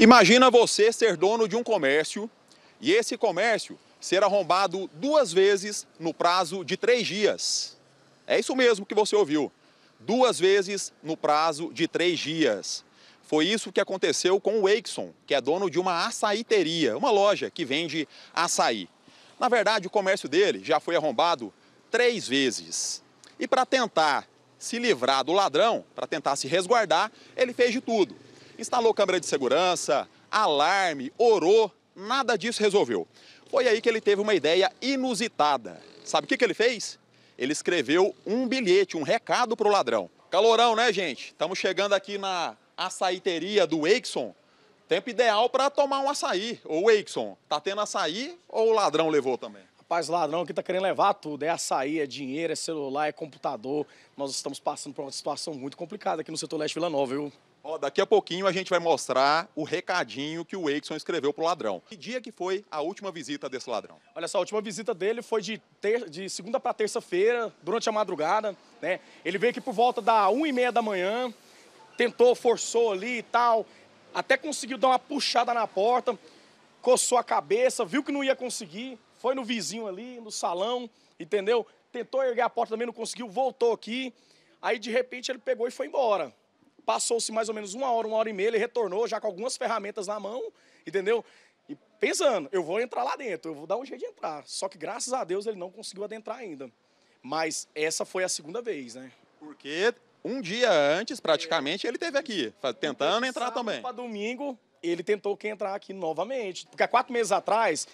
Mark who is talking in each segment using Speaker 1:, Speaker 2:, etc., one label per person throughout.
Speaker 1: Imagina você ser dono de um comércio e esse comércio ser arrombado duas vezes no prazo de três dias. É isso mesmo que você ouviu. Duas vezes no prazo de três dias. Foi isso que aconteceu com o Wakeson, que é dono de uma açaíteria, uma loja que vende açaí. Na verdade, o comércio dele já foi arrombado três vezes. E para tentar se livrar do ladrão, para tentar se resguardar, ele fez de tudo instalou câmera de segurança, alarme, orou, nada disso resolveu. Foi aí que ele teve uma ideia inusitada. Sabe o que, que ele fez? Ele escreveu um bilhete, um recado para o ladrão. Calorão, né, gente? Estamos chegando aqui na açaiteria do Eixon.
Speaker 2: Tempo ideal para tomar um açaí. Ô, Eixon tá tendo açaí ou o ladrão levou também? Rapaz, ladrão que tá querendo levar tudo. É açaí, é dinheiro, é celular, é computador. Nós estamos passando por uma situação muito complicada aqui no setor leste Vila Nova, viu?
Speaker 1: Ó, daqui a pouquinho a gente vai mostrar o recadinho que o Eikson escreveu pro ladrão. Que dia que foi a última visita desse ladrão?
Speaker 2: Olha só, a última visita dele foi de, ter... de segunda para terça-feira, durante a madrugada, né? Ele veio aqui por volta da 1 e meia da manhã, tentou, forçou ali e tal, até conseguiu dar uma puxada na porta, coçou a cabeça, viu que não ia conseguir, foi no vizinho ali, no salão, entendeu? Tentou erguer a porta também, não conseguiu, voltou aqui. Aí, de repente, ele pegou e foi embora. Passou-se mais ou menos uma hora, uma hora e meia, ele retornou já com algumas ferramentas na mão, entendeu? E pensando, eu vou entrar lá dentro, eu vou dar um jeito de entrar. Só que graças a Deus ele não conseguiu adentrar ainda. Mas essa foi a segunda vez, né?
Speaker 1: Porque um dia antes, praticamente, ele teve aqui, então, tentando entrar também. Para
Speaker 2: domingo, ele tentou que entrar aqui novamente. Porque há quatro meses atrás,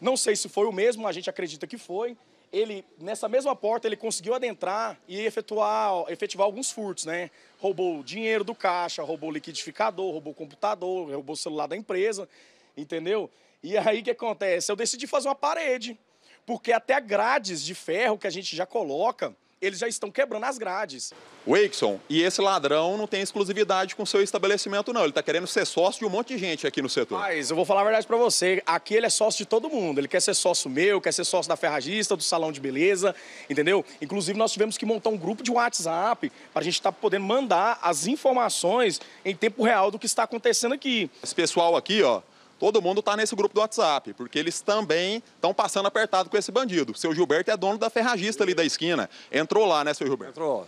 Speaker 2: não sei se foi o mesmo, a gente acredita que foi, ele nessa mesma porta ele conseguiu adentrar e efetuar, efetivar alguns furtos, né? Roubou dinheiro do caixa, roubou liquidificador, roubou computador, roubou o celular da empresa, entendeu? E aí o que acontece? Eu decidi fazer uma parede, porque até grades de ferro que a gente já coloca, eles já estão quebrando as grades.
Speaker 1: Wakeson, e esse ladrão não tem exclusividade com seu estabelecimento, não. Ele está querendo ser sócio de um monte
Speaker 2: de gente aqui no setor. Mas eu vou falar a verdade para você. Aqui ele é sócio de todo mundo. Ele quer ser sócio meu, quer ser sócio da ferragista, do salão de beleza, entendeu? Inclusive, nós tivemos que montar um grupo de WhatsApp para a gente estar tá podendo mandar as informações em tempo real do que está acontecendo aqui.
Speaker 1: Esse pessoal aqui, ó, todo mundo está nesse grupo do WhatsApp, porque eles também estão passando apertado com esse bandido. Seu Gilberto é dono da ferragista ali da esquina. Entrou lá, né, seu Gilberto?
Speaker 3: Entrou.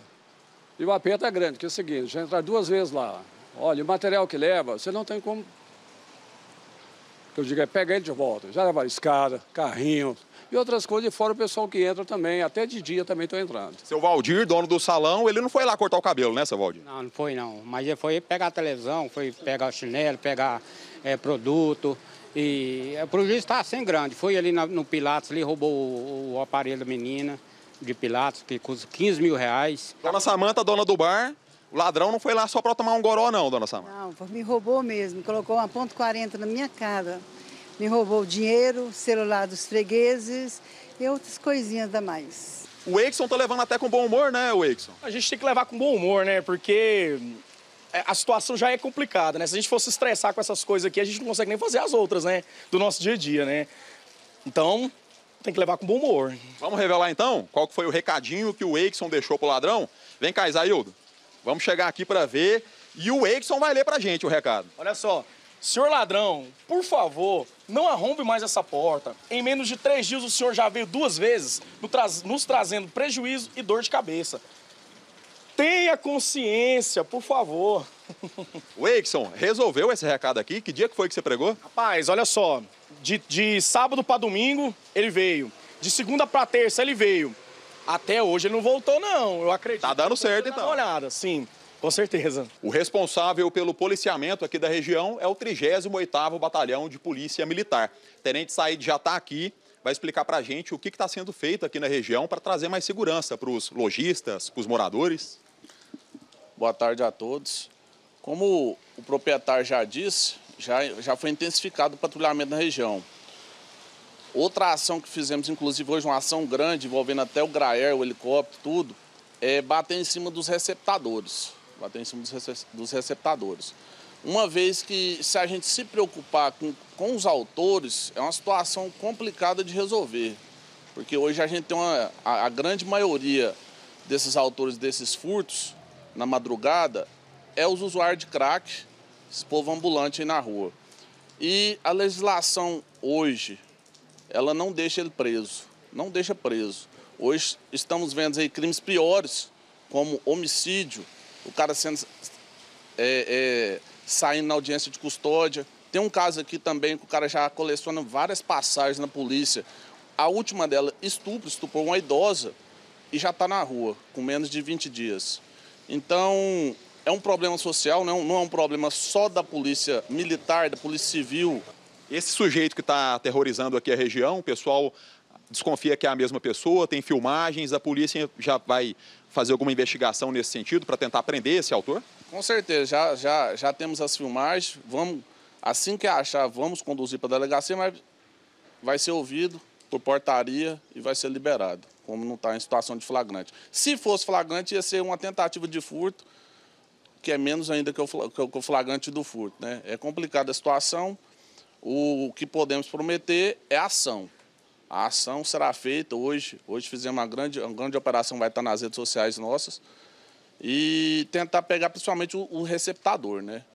Speaker 3: E o aperto tá é grande, que é o seguinte, já entrar duas vezes lá. Olha, o material que leva, você não tem como que Eu digo, é pega ele de volta. Já a escada, carrinho
Speaker 1: e outras coisas. E fora o pessoal que entra também, até de dia também estou entrando. Seu Valdir, dono do salão, ele não foi lá cortar o cabelo, né, seu Valdir?
Speaker 2: Não, não foi não. Mas ele foi pegar a televisão, foi pegar o chinelo, pegar é, produto. E é, o prejuízo está assim grande. Foi ali na, no Pilatos, ali roubou o, o aparelho da menina de Pilatos, que custa 15 mil reais. Dona Samanta,
Speaker 1: dona do bar, o ladrão não foi lá só para tomar um goró, não, dona Sama? Não, me roubou mesmo. Colocou uma ponto 40 na minha cara. Me roubou o dinheiro, celular dos fregueses e outras coisinhas a mais.
Speaker 2: O Eixon tá levando até com bom humor, né, o A gente tem que levar com bom humor, né? Porque é, a situação já é complicada, né? Se a gente fosse estressar com essas coisas aqui, a gente não consegue nem fazer as outras, né? Do nosso dia a dia, né? Então, tem que levar com bom humor.
Speaker 1: Vamos revelar então qual que foi o recadinho que o Eixon deixou pro ladrão? Vem cá, Isaildo. Vamos chegar aqui para ver e o Edson vai ler para gente o recado.
Speaker 2: Olha só, senhor ladrão, por favor, não arrombe mais essa porta. Em menos de três dias o senhor já veio duas vezes nos trazendo prejuízo e dor de cabeça. Tenha consciência, por favor.
Speaker 1: O Wakeson, resolveu esse recado aqui?
Speaker 2: Que dia que foi que você pregou? Rapaz, olha só. De, de sábado para domingo, ele veio. De segunda para terça, ele veio. Até hoje ele não voltou, não. Eu acredito. Tá dando certo, então. Dá uma olhada, sim. Com certeza. O responsável pelo policiamento aqui da região é o
Speaker 1: 38º Batalhão de Polícia Militar. Tenente Said já está aqui, vai explicar para a gente o que está sendo feito aqui na região para trazer mais segurança para os lojistas, para os moradores.
Speaker 3: Boa tarde a todos. Como o proprietário já disse, já, já foi intensificado o patrulhamento na região. Outra ação que fizemos, inclusive hoje, uma ação grande envolvendo até o Graer, o helicóptero, tudo, é bater em cima dos receptadores. Bater em cima dos receptadores. Uma vez que, se a gente se preocupar com, com os autores, é uma situação complicada de resolver. Porque hoje a gente tem uma. A, a grande maioria desses autores desses furtos, na madrugada, é os usuários de crack, esse povo ambulante aí na rua. E a legislação hoje, ela não deixa ele preso, não deixa preso. Hoje estamos vendo aí crimes piores, como homicídio, o cara sendo é, é, saindo na audiência de custódia. Tem um caso aqui também que o cara já coleciona várias passagens na polícia. A última dela, estupro, estuprou uma idosa e já está na rua, com menos de 20 dias. Então, é um problema social, né? não é um problema só da polícia militar, da polícia civil. Esse sujeito que está aterrorizando aqui a região, o pessoal
Speaker 1: desconfia que é a mesma pessoa, tem filmagens, a polícia já vai fazer alguma investigação nesse sentido para tentar prender esse autor?
Speaker 3: Com certeza, já, já, já temos as filmagens, vamos, assim que achar, vamos conduzir para a delegacia, mas vai ser ouvido por portaria e vai ser liberado, como não está em situação de flagrante. Se fosse flagrante, ia ser uma tentativa de furto, que é menos ainda que o, que o flagrante do furto. Né? É complicada a situação, o que podemos prometer é ação. A ação será feita hoje. Hoje fizemos uma grande, uma grande operação, vai estar nas redes sociais nossas. E tentar pegar principalmente o, o receptador, né?